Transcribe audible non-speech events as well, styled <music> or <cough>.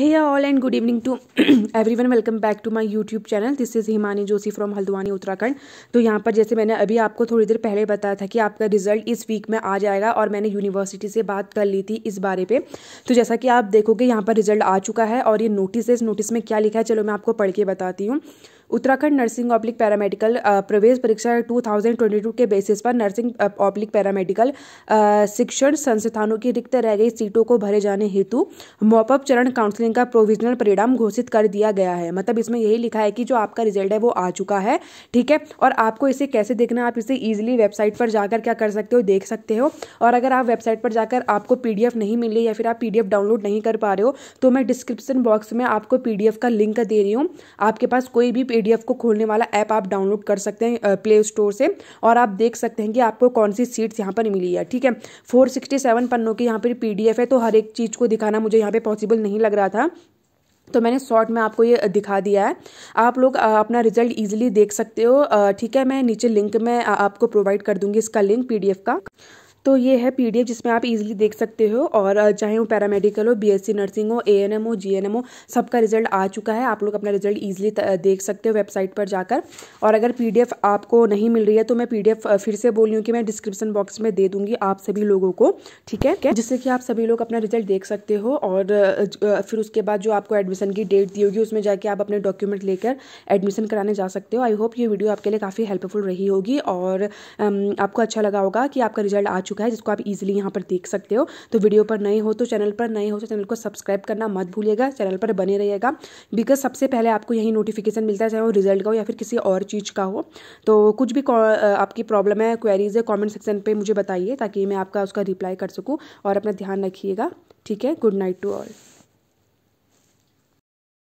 Hey all and good evening to <clears throat> everyone. Welcome back to my YouTube channel. This is Himani Joshi from Haldwani Uttarakhand तो यहाँ पर जैसे मैंने अभी आपको थोड़ी देर पहले बताया था कि आपका रिजल्ट इस वीक में आ जाएगा और मैंने यूनिवर्सिटी से बात कर ली थी इस बारे पे तो जैसा कि आप देखोगे यहाँ पर रिजल्ट आ चुका है और ये नोटिस है इस नोटिस में क्या लिखा है चलो मैं आपको पढ़ के बताती हूँ उत्तराखंड नर्सिंग ऑब्लिक पैरामेडिकल प्रवेश परीक्षा 2022 के बेसिस पर नर्सिंग ऑब्लिक पैरामेडिकल शिक्षण संस्थानों की रिक्त रह गई सीटों को भरे जाने हेतु मॉपअप चरण काउंसलिंग का प्रोविजनल परिणाम घोषित कर दिया गया है मतलब इसमें यही लिखा है कि जो आपका रिजल्ट है वो आ चुका है ठीक है और आपको इसे कैसे देखना आप इसे ईजिली वेबसाइट पर जाकर क्या कर सकते हो देख सकते हो और अगर आप वेबसाइट पर जाकर आपको पीडीएफ नहीं मिली या फिर आप पीडीएफ डाउनलोड नहीं कर पा रहे हो तो मैं डिस्क्रिप्शन बॉक्स में आपको पीडीएफ का लिंक दे रही हूँ आपके पास कोई भी एडीएफ को खोलने वाला ऐप आप डाउनलोड कर सकते हैं प्ले स्टोर से और आप देख सकते हैं कि आपको कौन सी सीट्स यहाँ पर मिली है ठीक है फोर सिक्सटी सेवन पन्नों की यहाँ पर पीडीएफ है तो हर एक चीज़ को दिखाना मुझे यहाँ पे पॉसिबल नहीं लग रहा था तो मैंने शॉर्ट में आपको ये दिखा दिया है आप लोग अपना रिजल्ट ईजिली देख सकते हो ठीक है मैं नीचे लिंक में आपको प्रोवाइड कर दूंगी इसका लिंक एफ का तो ये है पीडीएफ जिसमें आप इजीली देख सकते हो और चाहे वो पैरामेडिकल हो बीएससी नर्सिंग हो एएनएम हो जीएनएम हो सबका रिजल्ट आ चुका है आप लोग अपना रिजल्ट ईजिली देख सकते हो वेबसाइट पर जाकर और अगर पीडीएफ आपको नहीं मिल रही है तो मैं पीडीएफ फिर से बोल रही हूँ कि मैं डिस्क्रिप्शन बॉक्स में दे दूंगी आप सभी लोगों को ठीक है जिससे कि आप सभी लोग अपना रिजल्ट देख सकते हो और फिर उसके बाद जो आपको एडमिशन की डेट दी होगी उसमें जाके आप अपने डॉक्यूमेंट लेकर एडमिशन कराने जा सकते हो आई होप ये वीडियो आपके लिए काफ़ी हेल्पफुल रही होगी और आपको अच्छा लगा होगा कि आपका रिजल्ट आ चुका चुका है जिसको आप इजीली यहाँ पर देख सकते हो तो वीडियो पर नए हो तो चैनल पर नए हो तो चैनल को सब्सक्राइब करना मत भूलिएगा चैनल पर बने रहिएगा बिकॉज सबसे पहले आपको यही नोटिफिकेशन मिलता है चाहे वो रिजल्ट का हो या फिर किसी और चीज़ का हो तो कुछ भी आपकी प्रॉब्लम है क्वेरीज है कॉमेंट सेक्शन पर मुझे बताइए ताकि मैं आपका उसका रिप्लाई कर सकूँ और अपना ध्यान रखिएगा ठीक है गुड नाइट टू ऑल